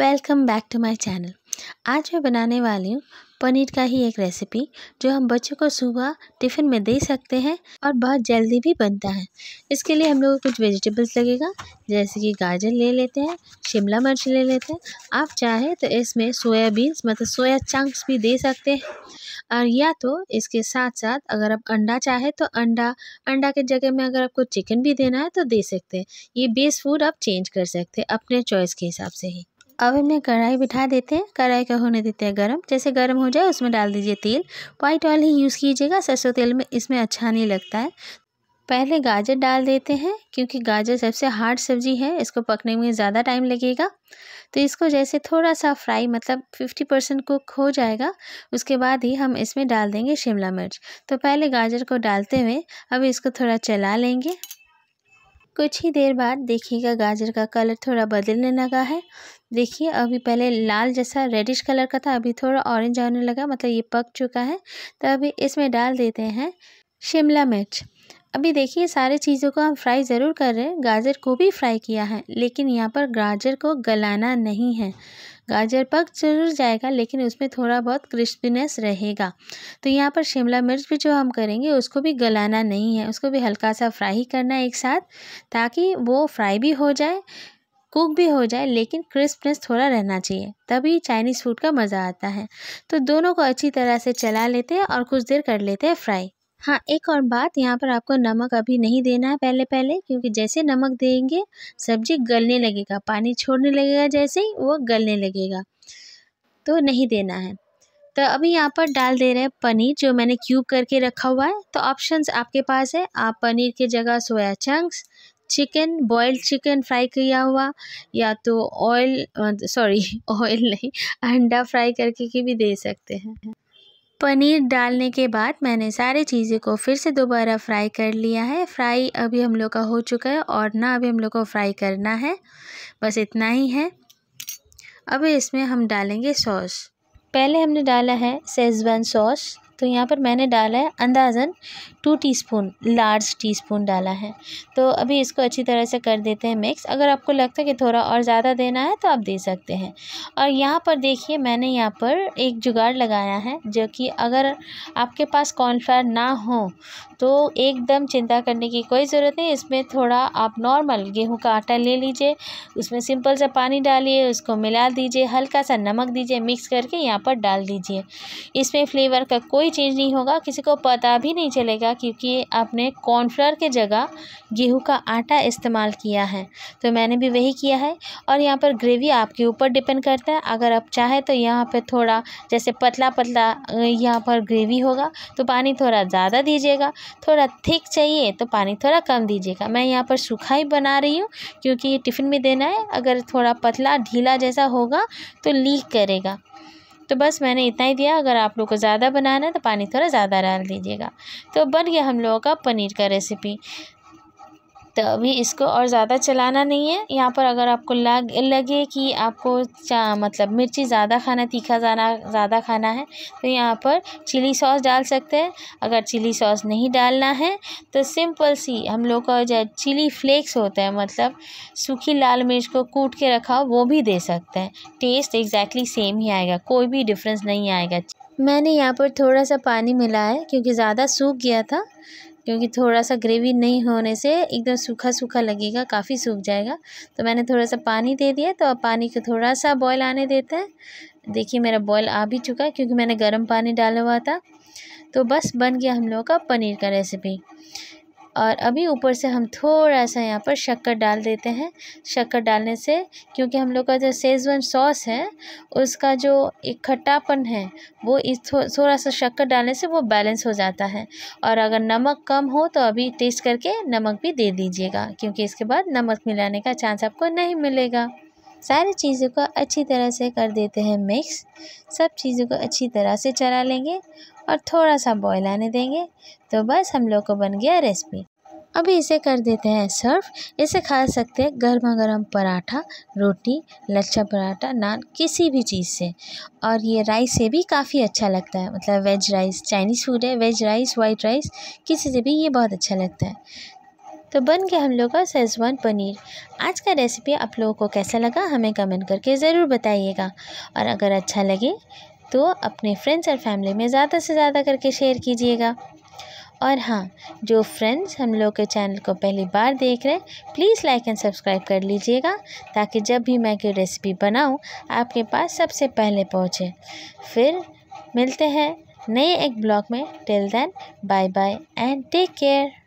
welcome back to my channel आज मैं बनाने वाली हूँ पनीर का ही एक रेसिपी जो हम बच्चों को सुबह टिफ़िन में दे सकते हैं और बहुत जल्दी भी बनता है इसके लिए हम लोग कुछ वेजिटेबल्स लगेगा जैसे कि गाजर ले लेते हैं शिमला मिर्च ले लेते हैं आप चाहे तो इसमें सोयाबीन्स मतलब सोया चंक्स भी दे सकते हैं और या तो इसके साथ साथ अगर आप अंडा चाहे तो अंडा अंडा के जगह में अगर आपको चिकन भी देना है तो दे सकते हैं ये बेस फूड आप चेंज कर सकते हैं अपने चॉइस के हिसाब से ही अब हमें कढ़ाई बिठा देते हैं कढ़ाई का होने देते हैं गर्म जैसे गर्म हो जाए उसमें डाल दीजिए तेल वाइट ऑयल ही यूज़ कीजिएगा सरसों तेल में इसमें अच्छा नहीं लगता है पहले गाजर डाल देते हैं क्योंकि गाजर सबसे हार्ड सब्ज़ी है इसको पकने में ज़्यादा टाइम लगेगा तो इसको जैसे थोड़ा सा फ्राई मतलब फिफ्टी परसेंट कुक हो जाएगा उसके बाद ही हम इसमें डाल देंगे शिमला मिर्च तो पहले गाजर को डालते हुए अब इसको थोड़ा चला लेंगे कुछ ही देर बाद देखिएगा गाजर का कलर थोड़ा बदलने लगा है देखिए अभी पहले लाल जैसा रेडिश कलर का था अभी थोड़ा ऑरेंज आने लगा मतलब ये पक चुका है तो अभी इसमें डाल देते हैं शिमला मिर्च अभी देखिए सारे चीज़ों को हम फ्राई ज़रूर कर रहे हैं गाजर को भी फ्राई किया है लेकिन यहाँ पर गाजर को गलाना नहीं है गाजर पक जरूर जाएगा लेकिन उसमें थोड़ा बहुत क्रिस्पीनेस रहेगा तो यहाँ पर शिमला मिर्च भी जो हम करेंगे उसको भी गलाना नहीं है उसको भी हल्का सा फ्राई ही करना है एक साथ ताकि वो फ्राई भी हो जाए कुक भी हो जाए लेकिन क्रिस्पनेस थोड़ा रहना चाहिए तभी चाइनीज़ फूड का मज़ा आता है तो दोनों को अच्छी तरह से चला लेते हैं और कुछ देर कर लेते हैं फ्राई हाँ एक और बात यहाँ पर आपको नमक अभी नहीं देना है पहले पहले क्योंकि जैसे नमक देंगे सब्जी गलने लगेगा पानी छोड़ने लगेगा जैसे ही वो गलने लगेगा तो नहीं देना है तो अभी यहाँ पर डाल दे रहे हैं पनीर जो मैंने क्यूब करके रखा हुआ है तो ऑप्शंस आपके पास है आप पनीर की जगह soya chunks chicken boiled chicken fry किया हुआ या तो ऑयल सॉरी ऑयल नहीं अंडा फ्राई करके की भी दे सकते हैं पनीर डालने के बाद मैंने सारी चीज़ें को फिर से दोबारा फ्राई कर लिया है फ्राई अभी हम लोग का हो चुका है और ना अभी हम लोग को फ्राई करना है बस इतना ही है अब इसमें हम डालेंगे सॉस पहले हमने डाला है सेजवान सॉस तो यहाँ पर मैंने डाला है अंदाज़न टू टीस्पून लार्ज टीस्पून डाला है तो अभी इसको अच्छी तरह से कर देते हैं मिक्स अगर आपको लगता है कि थोड़ा और ज़्यादा देना है तो आप दे सकते हैं और यहाँ पर देखिए मैंने यहाँ पर एक जुगाड़ लगाया है जो कि अगर आपके पास कॉर्नफ्लावर ना हो तो एकदम चिंता करने की कोई ज़रूरत नहीं इसमें थोड़ा आप नॉर्मल गेहूँ का आटा ले लीजिए उसमें सिंपल सा पानी डालिए उसको मिला दीजिए हल्का सा नमक दीजिए मिक्स करके यहाँ पर डाल दीजिए इसमें फ्लेवर का कोई भी चेंज नहीं होगा किसी को पता भी नहीं चलेगा क्योंकि आपने कॉर्नफ्लोर के जगह गेहूँ का आटा इस्तेमाल किया है तो मैंने भी वही किया है और यहाँ पर ग्रेवी आपके ऊपर डिपेंड करता है अगर आप चाहें तो यहाँ पर थोड़ा जैसे पतला पतला यहाँ पर ग्रेवी होगा तो पानी थोड़ा ज़्यादा दीजिएगा थोड़ा थिक चाहिए तो पानी थोड़ा कम दीजिएगा मैं यहाँ पर सूखा ही बना रही हूँ क्योंकि टिफ़िन में देना है अगर थोड़ा पतला ढीला जैसा होगा तो लीक करेगा तो बस मैंने इतना ही दिया अगर आप लोग को ज़्यादा बनाना है तो पानी थोड़ा ज़्यादा डाल दीजिएगा तो बन गया हम लोगों का पनीर का रेसिपी तो अभी इसको और ज़्यादा चलाना नहीं है यहाँ पर अगर आपको लग लगे कि आपको चा, मतलब मिर्ची ज़्यादा खाना तीखा जाना ज़्यादा खाना है तो यहाँ पर चिली सॉस डाल सकते हैं अगर चिली सॉस नहीं डालना है तो सिंपल सी हम लोग का जो चिली फ्लेक्स होता है मतलब सूखी लाल मिर्च को कूट के रखा वो भी दे सकते हैं टेस्ट एग्जैक्टली सेम ही आएगा कोई भी डिफरेंस नहीं आएगा मैंने यहाँ पर थोड़ा सा पानी मिलाया क्योंकि ज़्यादा सूख गया था क्योंकि थोड़ा सा ग्रेवी नहीं होने से एकदम सूखा सूखा लगेगा काफ़ी सूख जाएगा तो मैंने थोड़ा सा पानी दे दिया तो अब पानी को थोड़ा सा बॉयल आने देते हैं देखिए मेरा बॉयल आ भी चुका है क्योंकि मैंने गर्म पानी डाला हुआ था तो बस बन गया हम लोगों का पनीर का रेसिपी और अभी ऊपर से हम थोड़ा सा यहाँ पर शक्कर डाल देते हैं शक्कर डालने से क्योंकि हम लोग का जो सेजवन सॉस है उसका जो एक खट्टापन है वो इस थोड़ा सा शक्कर डालने से वो बैलेंस हो जाता है और अगर नमक कम हो तो अभी टेस्ट करके नमक भी दे दीजिएगा क्योंकि इसके बाद नमक मिलाने का चांस आपको नहीं मिलेगा सारी चीज़ों को अच्छी तरह से कर देते हैं मिक्स सब चीज़ों को अच्छी तरह से चला लेंगे और थोड़ा सा बॉयल आने देंगे तो बस हम लोग को बन गया रेसिपी अभी इसे कर देते हैं सर्व इसे खा सकते हैं गर्मा गर्म पराठा रोटी लच्छा पराठा नान किसी भी चीज़ से और ये राइस से भी काफ़ी अच्छा लगता है मतलब वेज राइस चाइनीज़ फूड है वेज राइस वाइट राइस किसी से भी ये बहुत अच्छा लगता है तो बन गया हम लोग का शेज़वान पनीर आज का रेसिपी आप लोगों को कैसा लगा हमें कमेंट करके ज़रूर बताइएगा और अगर अच्छा लगे तो अपने फ्रेंड्स और फैमिली में ज़्यादा से ज़्यादा करके शेयर कीजिएगा और हाँ जो फ्रेंड्स हम लोग के चैनल को पहली बार देख रहे हैं प्लीज़ लाइक एंड सब्सक्राइब कर लीजिएगा ताकि जब भी मैं कोई रेसिपी बनाऊँ आपके पास सबसे पहले पहुँचे फिर मिलते हैं नए एक ब्लॉग में till then bye bye and take care